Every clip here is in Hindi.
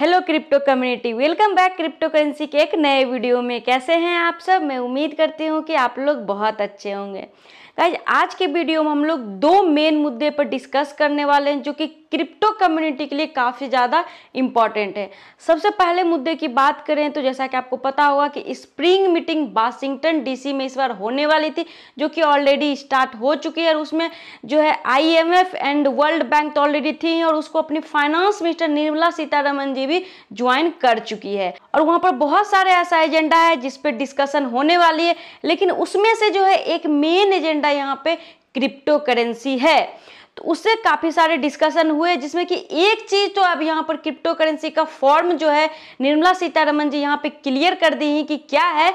hello crypto community welcome back crypto currency के एक नए वीडियो में कैसे हैं आप सब मैं उम्मीद करती हूँ कि आप लोग बहुत अच्छे होंगे गाइज आज के वीडियो में हम लोग दो मेन मुद्दे पर डिस्कस करने वाले हैं जो कि क्रिप्टो कम्युनिटी के लिए काफ़ी ज़्यादा इम्पॉर्टेंट है सबसे पहले मुद्दे की बात करें तो जैसा कि आपको पता होगा कि स्प्रिंग मीटिंग वाशिंगटन डीसी में इस बार होने वाली थी जो कि ऑलरेडी स्टार्ट हो चुकी है और उसमें जो है आईएमएफ एंड वर्ल्ड बैंक तो ऑलरेडी थी और उसको अपनी फाइनेंस मिनिस्टर निर्मला सीतारमन जी भी ज्वाइन कर चुकी है और वहाँ पर बहुत सारे ऐसा एजेंडा है जिसपे डिस्कशन होने वाली है लेकिन उसमें से जो है एक मेन एजेंडा एजेंडा यहाँ पे क्रिप्टो करेंसी है तो उससे काफ़ी सारे डिस्कशन हुए जिसमें कि एक चीज़ तो अब यहाँ पर क्रिप्टो करेंसी का फॉर्म जो है निर्मला सीतारमन जी यहाँ पे क्लियर कर दी हैं कि क्या है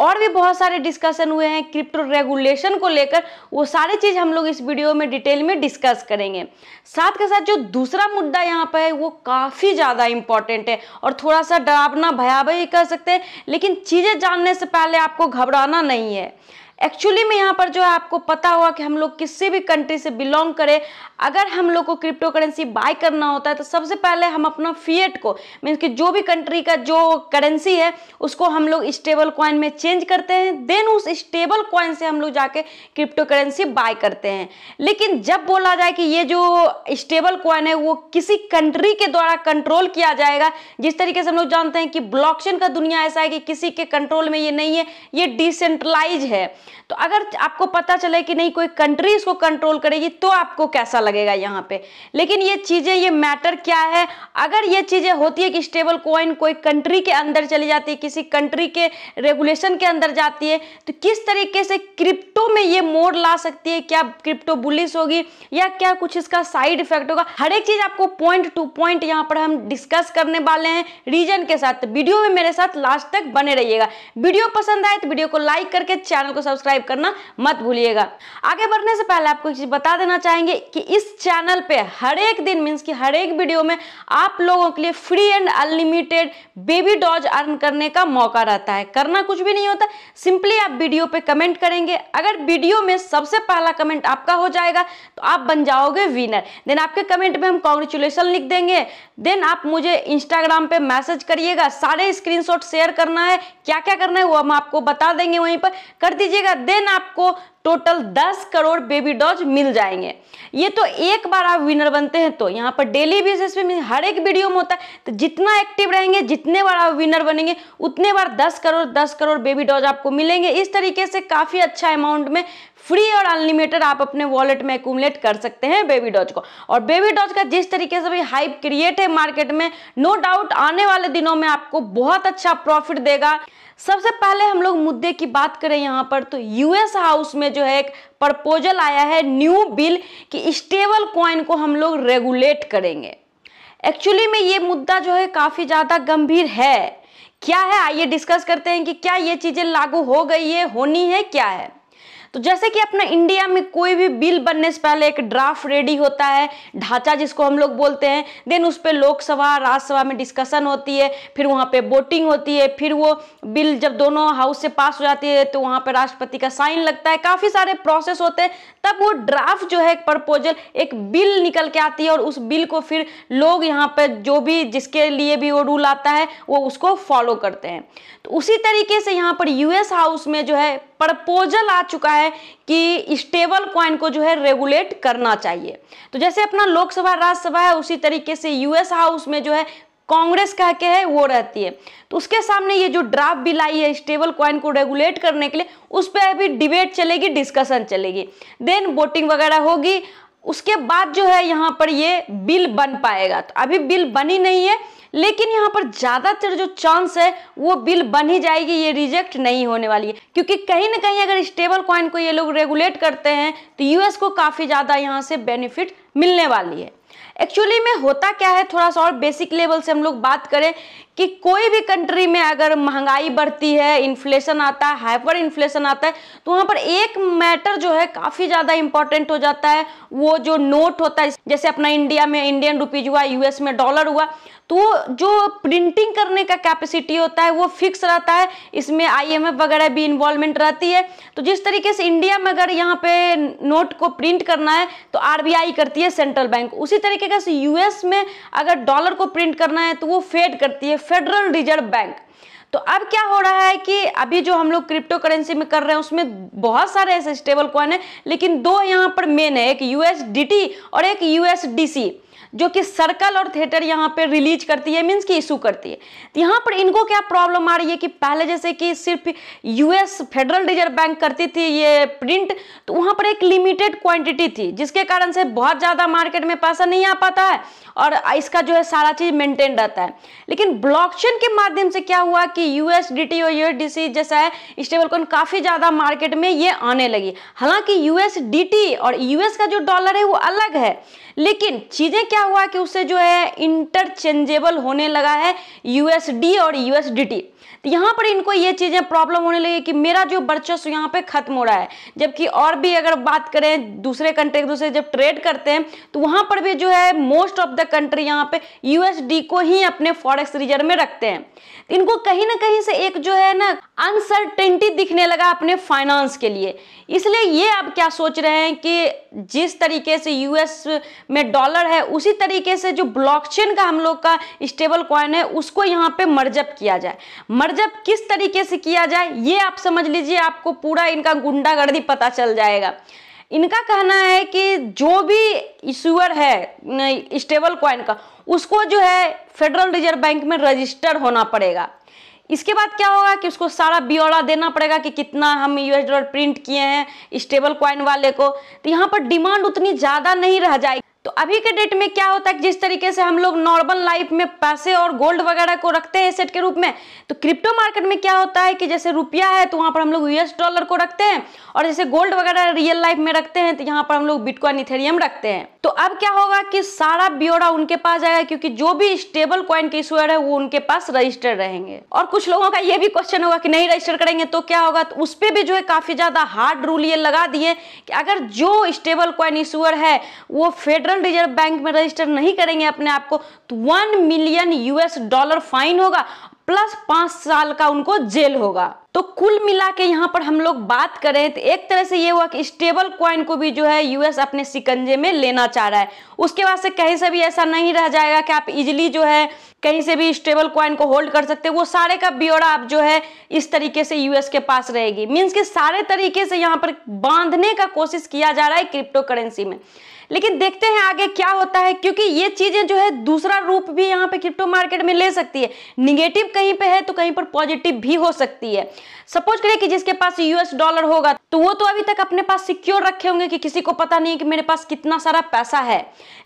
और भी बहुत सारे डिस्कशन हुए हैं क्रिप्टो रेगुलेशन को लेकर वो सारी चीज़ हम लोग इस वीडियो में डिटेल में डिस्कस करेंगे साथ के साथ जो दूसरा मुद्दा यहाँ पर है वो काफ़ी ज़्यादा इम्पॉर्टेंट है और थोड़ा सा डरावना भयावह ही कह सकते हैं लेकिन चीज़ें जानने से पहले आपको घबराना नहीं है एक्चुअली में यहाँ पर जो है आपको पता होगा कि हम लोग किसी भी कंट्री से बिलोंग करें अगर हम लोग को क्रिप्टो करेंसी बाय करना होता है तो सबसे पहले हम अपना फीएट को मीन्स कि जो भी कंट्री का जो करेंसी है उसको हम लोग स्टेबल कॉइन में चेंज करते हैं देन उस स्टेबल कॉइन से हम लोग जाके क्रिप्टो करेंसी बाय करते हैं लेकिन जब बोला जाए कि ये जो स्टेबल कॉइन है वो किसी कंट्री के द्वारा कंट्रोल किया जाएगा जिस तरीके से हम लोग जानते हैं कि ब्लॉक्शन का दुनिया ऐसा है कि किसी के कंट्रोल में ये नहीं है ये डिसेंट्रलाइज है तो अगर आपको पता चले कि नहीं कोई कंट्री इसको कंट्रोल करेगी तो आपको कैसा लगेगा यहाँ पे लेकिन ये चीज़ें ये मैटर क्या है अगर ये चीज़ें होती है कि स्टेबल कॉइन कोई कंट्री के अंदर चली जाती है किसी कंट्री के रेगुलेशन के अंदर जाती है तो किस तरीके से क्रिप्टो में ये मोड़ ला सकती है क्या क्रिप्टो बुलिस होगी या क्या कुछ इसका साइड इफेक्ट होगा हर एक चीज़ आपको पॉइंट टू पॉइंट यहाँ पर हम डिस्कस करने वाले हैं रीजन के साथ वीडियो में मेरे साथ लास्ट तक बने रहिएगा वीडियो पसंद आए तो वीडियो को लाइक करके चैनल को सब्सक्राइब सब्सक्राइब करना मत भूलिएगा आगे बढ़ने से पहले आपको एक चीज़ बता देना चाहेंगे कि इस चैनल पे हर एक दिन मीन्स की हर एक वीडियो में आप लोगों के लिए free and unlimited baby doge earn करने का मौका रहता है करना कुछ भी नहीं होता सिंपली आप वीडियो पे कमेंट करेंगे अगर वीडियो में सबसे पहला कमेंट आपका हो जाएगा तो आप बन जाओगे विनर देन आपके कमेंट में हम कॉन्ग्रेचुलेसन लिख देंगे देन आप मुझे इंस्टाग्राम पे मैसेज करिएगा सारे स्क्रीनशॉट शेयर करना है क्या क्या करना है वो हम आपको बता देंगे वहीं पर कर दीजिएगा जाएगा देन आपको टोटल 10 करोड़ बेबी डॉज मिल जाएंगे ये तो एक बार आप विनर बनते हैं तो यहाँ पर डेली बेसिस पे हर एक वीडियो में होता है तो जितना एक्टिव रहेंगे जितने बार आप विनर बनेंगे उतने बार 10 करोड़ 10 करोड़ बेबी डॉज आपको मिलेंगे इस तरीके से काफ़ी अच्छा अमाउंट में फ्री और अनलिमिटेड आप अपने वॉलेट में एकूमलेट कर सकते हैं बेबी डॉज को और बेबी डॉज का जिस तरीके से भी हाइप क्रिएट है मार्केट में नो डाउट आने वाले दिनों में आपको बहुत अच्छा प्रॉफिट देगा सबसे पहले हम लोग मुद्दे की बात करें यहाँ पर तो यूएस हाउस में जो है एक प्रपोजल आया है न्यू बिल कि स्टेबल कॉइन को हम लोग रेगुलेट करेंगे एक्चुअली में ये मुद्दा जो है काफ़ी ज़्यादा गंभीर है क्या है आइए डिस्कस करते हैं कि क्या ये चीज़ें लागू हो गई है होनी है क्या है तो जैसे कि अपना इंडिया में कोई भी बिल बनने से पहले एक ड्राफ्ट रेडी होता है ढांचा जिसको हम लोग बोलते हैं देन उस पर लोकसभा राज्यसभा में डिस्कशन होती है फिर वहाँ पे वोटिंग होती है फिर वो बिल जब दोनों हाउस से पास हो जाती है तो वहाँ पर राष्ट्रपति का साइन लगता है काफ़ी सारे प्रोसेस होते हैं तब वो ड्राफ्ट जो है एक प्रपोजल एक बिल निकल के आती है और उस बिल को फिर लोग यहाँ पर जो भी जिसके लिए भी वो रूल आता है वो उसको फॉलो करते हैं तो उसी तरीके से यहाँ पर यूएस हाउस में जो है प्रपोजल आ चुका है कि स्टेबल क्वाइन को जो है रेगुलेट करना चाहिए तो जैसे अपना लोकसभा राज्यसभा है उसी तरीके से यूएस हाउस में जो है कांग्रेस कह के है वो रहती है तो उसके सामने ये जो ड्राफ्ट बिल आई है स्टेबल क्वाइन को रेगुलेट करने के लिए उस पर अभी डिबेट चलेगी डिस्कशन चलेगी देन वोटिंग वगैरह होगी उसके बाद जो है यहाँ पर ये बिल बन पाएगा तो अभी बिल बनी नहीं है लेकिन यहाँ पर ज़्यादातर जो चांस है वो बिल बन ही जाएगी ये रिजेक्ट नहीं होने वाली है क्योंकि कहीं ना कहीं अगर स्टेबल कॉइन को ये लोग रेगुलेट करते हैं तो यूएस को काफ़ी ज़्यादा यहाँ से बेनिफिट मिलने वाली है एक्चुअली में होता क्या है थोड़ा सा और बेसिक लेवल से हम लोग बात करें कि कोई भी कंट्री में अगर महंगाई बढ़ती है इन्फ्लेशन आता है हाइपर इन्फ्लेशन आता है तो वहाँ पर एक मैटर जो है काफ़ी ज़्यादा इंपॉर्टेंट हो जाता है वो जो नोट होता है जैसे अपना इंडिया में इंडियन रुपीज़ हुआ यूएस में डॉलर हुआ तो जो प्रिंटिंग करने का कैपेसिटी होता है वो फिक्स रहता है इसमें आईएमएफ वगैरह भी इन्वॉल्वमेंट रहती है तो जिस तरीके से इंडिया में अगर यहाँ पे नोट को प्रिंट करना है तो आरबीआई करती है सेंट्रल बैंक उसी तरीके का यूएस में अगर डॉलर को प्रिंट करना है तो वो फेड करती है फेडरल रिजर्व बैंक तो अब क्या हो रहा है कि अभी जो हम लोग क्रिप्टो करेंसी में कर रहे हैं उसमें बहुत सारे ऐसे स्टेबल कॉइन है लेकिन दो यहाँ पर मेन है एक यूएसडीटी और एक यूएसडीसी जो कि सर्कल और थिएटर यहाँ पे रिलीज करती है मीन्स कि इशू करती है तो यहाँ पर इनको क्या प्रॉब्लम आ रही है कि पहले जैसे कि सिर्फ यूएस फेडरल रिजर्व बैंक करती थी ये प्रिंट तो वहाँ पर एक लिमिटेड क्वांटिटी थी जिसके कारण से बहुत ज़्यादा मार्केट में पैसा नहीं आ पाता है और इसका जो है सारा चीज़ मेंटेन रहता है लेकिन ब्लॉक के माध्यम से क्या हुआ कि यूएसडीटी और यूएसडीसी जैसा है स्टेबल कॉइन काफ़ी ज़्यादा मार्केट में ये आने लगी हालांकि यू और यू का जो डॉलर है वो अलग है लेकिन चीज़ें इससे क्या हुआ कि उससे जो है इंटरचेंजेबल होने लगा है यूएसडी और यूएसडीटी तो यहाँ पर इनको ये चीज़ें प्रॉब्लम होने लगी कि मेरा जो वर्चस्व यहाँ पे खत्म हो रहा है जबकि और भी अगर बात करें दूसरे कंट्री एक दूसरे जब ट्रेड करते हैं तो वहाँ पर भी जो है मोस्ट ऑफ द कंट्री यहाँ पे यूएसडी को ही अपने फॉरेक्स रिजर्व में रखते हैं इनको कहीं ना कहीं से एक जो है ना अनसर्टेनिटी दिखने लगा अपने फाइनेंस के लिए इसलिए ये आप क्या सोच रहे हैं कि जिस तरीके से यूएस में डॉलर है उसी तरीके से जो ब्लॉकचेन का हम लोग का स्टेबल क्वन है उसको यहाँ पे मर्जअप किया जाए मर्जअप किस तरीके से किया जाए ये आप समझ लीजिए आपको पूरा इनका गुंडागर्दी पता चल जाएगा इनका कहना है कि जो भी इश्यूअर है स्टेबल क्वाइन का उसको जो है फेडरल रिजर्व बैंक में रजिस्टर होना पड़ेगा इसके बाद क्या होगा कि उसको सारा ब्यौरा देना पड़ेगा कि कितना हम यूएस डॉलर प्रिंट किए हैं स्टेबल क्वाइन वाले को तो यहाँ पर डिमांड उतनी ज़्यादा नहीं रह जाएगी तो अभी के डेट में क्या होता है जिस तरीके से हम लोग नॉर्मल लाइफ में पैसे और गोल्ड वगैरह को रखते हैं एसेट के रूप में तो क्रिप्टो मार्केट में क्या होता है कि जैसे रुपया है तो वहाँ पर हम लोग यूएस डॉलर को रखते हैं और जैसे गोल्ड वगैरह रियल लाइफ में रखते हैं तो यहाँ पर हम लोग बिटकॉइन इथेरियम रखते हैं तो अब क्या होगा कि सारा ब्योरा उनके पास जाएगा क्योंकि जो भी स्टेबल कॉइन के इशुअर है वो उनके पास रजिस्टर रहेंगे और कुछ लोगों का ये भी क्वेश्चन होगा कि नहीं रजिस्टर करेंगे तो क्या होगा तो उस पर भी जो है काफी ज्यादा हार्ड रूल ये लगा दिए कि अगर जो स्टेबल कॉइन इशुअर है वो फेडरल फेडरल रिजर्व बैंक में रजिस्टर नहीं करेंगे अपने आप को तो one million US dollar fine होगा प्लस पांच साल का उनको जेल होगा तो कुल मिला के यहाँ पर हम लोग बात करें तो एक तरह से ये हुआ कि स्टेबल क्वाइन को भी जो है यूएस अपने सिकंजे में लेना चाह रहा है उसके बाद से कहीं से भी ऐसा नहीं रह जाएगा कि आप इजिली जो है कहीं से भी स्टेबल क्वाइन को होल्ड कर सकते हैं वो सारे का ब्यौरा आप जो है इस तरीके से यूएस के पास रहेगी मीन्स कि सारे तरीके से यहाँ पर बांधने का कोशिश किया जा रहा है क्रिप्टो करेंसी में लेकिन देखते हैं आगे क्या होता है क्योंकि ये चीजें जो है दूसरा रूप भी यहाँ पे क्रिप्टो मार्केट में ले सकती है निगेटिव कहीं पे है तो कहीं पर पॉजिटिव भी हो सकती है सपोज करिए कि जिसके पास यूएस डॉलर होगा तो वो तो अभी तक अपने पास सिक्योर रखे होंगे कि किसी को पता नहीं है कि मेरे पास कितना सारा पैसा है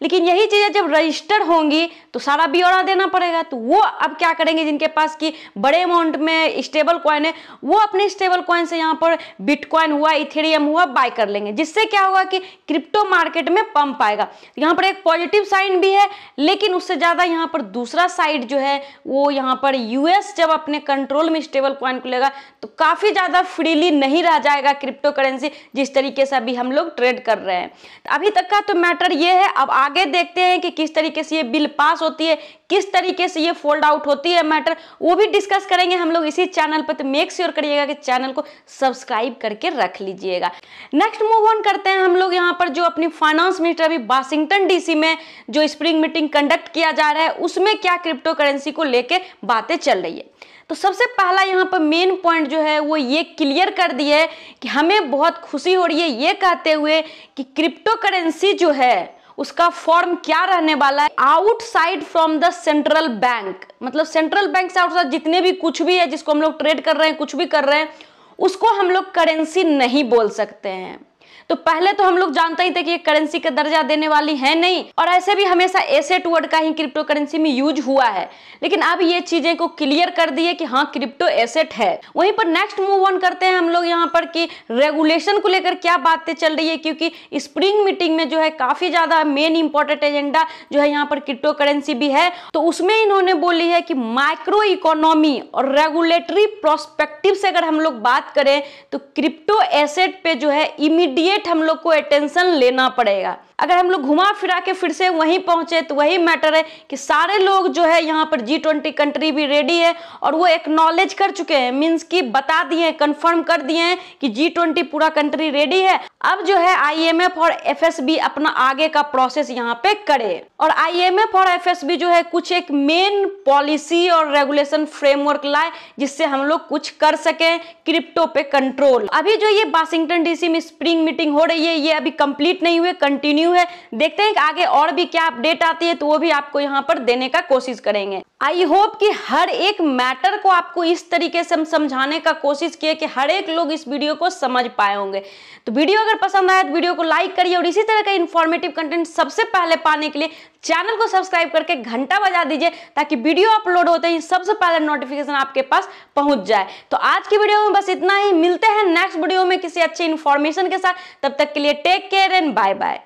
लेकिन यही चीज़ें जब रजिस्टर होंगी तो सारा ब्यौरा देना पड़ेगा तो वो अब क्या करेंगे जिनके पास कि बड़े अमाउंट में स्टेबल कॉइन है वो अपने स्टेबल कॉइन से यहाँ पर बिटकॉइन हुआ इथेरियम हुआ बाय कर लेंगे जिससे क्या होगा कि क्रिप्टो मार्केट में पंप आएगा यहाँ पर एक पॉजिटिव साइन भी है लेकिन उससे ज़्यादा यहाँ पर दूसरा साइड जो है वो यहाँ पर यूएस जब अपने कंट्रोल में स्टेबल कॉइन को लेगा तो काफ़ी ज़्यादा फ्रीली नहीं रह जाएगा क्रिप्ट क्रिप्टो करेंसी जिस तरीके से अभी हम लोग ट्रेड कर रहे हैं तो अभी तक का तो मैटर ये है अब आगे देखते हैं कि किस तरीके से ये बिल पास होती है किस तरीके से ये फोल्ड आउट होती है मैटर वो भी डिस्कस करेंगे हम लोग इसी चैनल पर तो मेक श्योर करिएगा कि चैनल को सब्सक्राइब करके रख लीजिएगा नेक्स्ट मूव ऑन करते हैं हम लोग यहाँ पर जो अपनी फाइनेंस मिनिस्टर अभी वाशिंगटन डीसी में जो स्प्रिंग मीटिंग कंडक्ट किया जा रहा है उसमें क्या क्रिप्टो करेंसी को लेकर बातें चल रही है तो सबसे पहला यहाँ पर मेन पॉइंट जो है वो ये क्लियर कर दिया है कि हमें बहुत खुशी हो रही है ये कहते हुए कि क्रिप्टो करेंसी जो है उसका फॉर्म क्या रहने वाला है outside from the central bank मतलब सेंट्रल बैंक से आउटसाइड जितने भी कुछ भी है जिसको हम लोग ट्रेड कर रहे हैं कुछ भी कर रहे हैं उसको हम लोग करेंसी नहीं बोल सकते हैं तो पहले तो हम लोग जानते ही थे कि ये करेंसी का दर्जा देने वाली है नहीं और ऐसे भी हमेशा एसेट वर्ड का ही क्रिप्टो करेंसी में यूज हुआ है लेकिन अब ये चीजें को क्लियर कर दिए कि हाँ क्रिप्टो एसेट है वहीं पर नेक्स्ट मूव ऑन करते हैं हम लोग यहाँ पर कि रेगुलेशन को लेकर क्या बातें चल रही है क्योंकि स्प्रिंग मीटिंग में जो है काफी ज्यादा मेन इंपॉर्टेंट एजेंडा जो है यहाँ पर क्रिप्टो करेंसी भी है तो उसमें इन्होंने बोली है कि माइक्रो इकोनॉमी और रेगुलेटरी प्रोस्पेक्टिव से अगर हम लोग बात करें तो क्रिप्टो एसेट पे जो है इमीडिएट इमीडिएट हम लोग को अटेंशन लेना पड़ेगा अगर हम लोग घुमा फिरा के फिर से वहीं पहुंचे तो वही मैटर है कि सारे लोग जो है यहाँ पर जी ट्वेंटी कंट्री भी रेडी है और वो एक्नॉलेज कर चुके हैं मीन्स कि बता दिए कंफर्म कर दिए हैं कि जी ट्वेंटी पूरा कंट्री रेडी है अब जो है आईएमएफ और एफएसबी अपना आगे का प्रोसेस यहाँ पे करे और आईएमएफ और बी जो है कुछ एक मेन पॉलिसी और रेगुलेशन फ्रेमवर्क लाए जिससे हम लोग कुछ कर सके क्रिप्टो पे कंट्रोल अभी जो ये वाशिंगटन डीसी में स्प्रिंग मीटिंग हो रही है ये अभी कंप्लीट नहीं हुए कंटिन्यू न्यू है देखते हैं कि आगे और भी क्या अपडेट आती है तो वो भी आपको यहाँ पर देने का कोशिश करेंगे आई होप कि हर एक मैटर को आपको इस तरीके से हम समझाने का कोशिश किए कि हर एक लोग इस वीडियो को समझ पाए होंगे तो वीडियो अगर पसंद आया तो वीडियो को लाइक करिए और इसी तरह का इन्फॉर्मेटिव कंटेंट सबसे पहले पाने के लिए चैनल को सब्सक्राइब करके घंटा बजा दीजिए ताकि वीडियो अपलोड होते ही सबसे पहले नोटिफिकेशन आपके पास पहुंच जाए तो आज की वीडियो में बस इतना ही मिलते हैं नेक्स्ट वीडियो में किसी अच्छे इन्फॉर्मेशन के साथ तब तक के लिए take care and bye bye